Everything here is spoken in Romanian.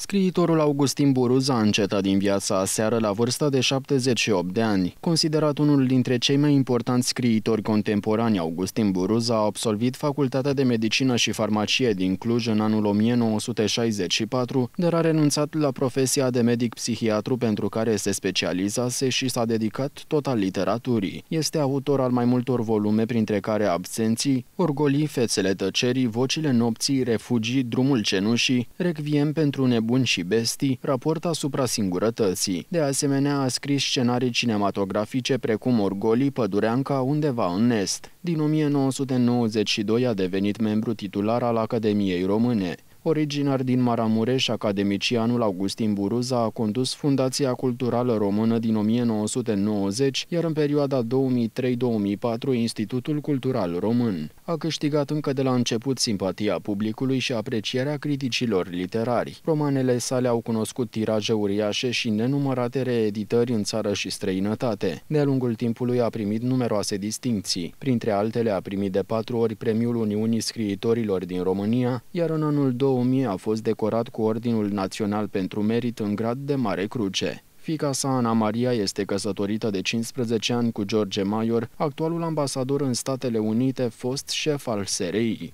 Scriitorul Augustin Buruza a încetat din viața aseară la vârsta de 78 de ani. Considerat unul dintre cei mai importanți scriitori contemporani, Augustin Buruza a absolvit Facultatea de Medicină și Farmacie din Cluj în anul 1964, dar a renunțat la profesia de medic-psihiatru pentru care se specializase și s-a dedicat total literaturii. Este autor al mai multor volume, printre care Absenții, Orgolii, Fețele Tăcerii, Vocile Nopții, Refugii, Drumul Cenușii, Requiem pentru nebunii buni și bestii, raport asupra singurătății. De asemenea, a scris scenarii cinematografice precum Orgolii, Pădureanca, Undeva în Nest. Din 1992 a devenit membru titular al Academiei Române. Originar din Maramureș, academicianul Augustin Buruza a condus Fundația Culturală Română din 1990, iar în perioada 2003-2004 Institutul Cultural Român a câștigat încă de la început simpatia publicului și aprecierea criticilor literari. Romanele sale au cunoscut tiraje uriașe și nenumărate reeditări în țară și străinătate. De-a lungul timpului a primit numeroase distincții. Printre altele a primit de patru ori premiul Uniunii Scriitorilor din România, iar în anul 2000 a fost decorat cu Ordinul Național pentru Merit în grad de Mare Cruce. Fica sa, Ana Maria, este căsătorită de 15 ani cu George Maior, actualul ambasador în Statele Unite, fost șef al SRI.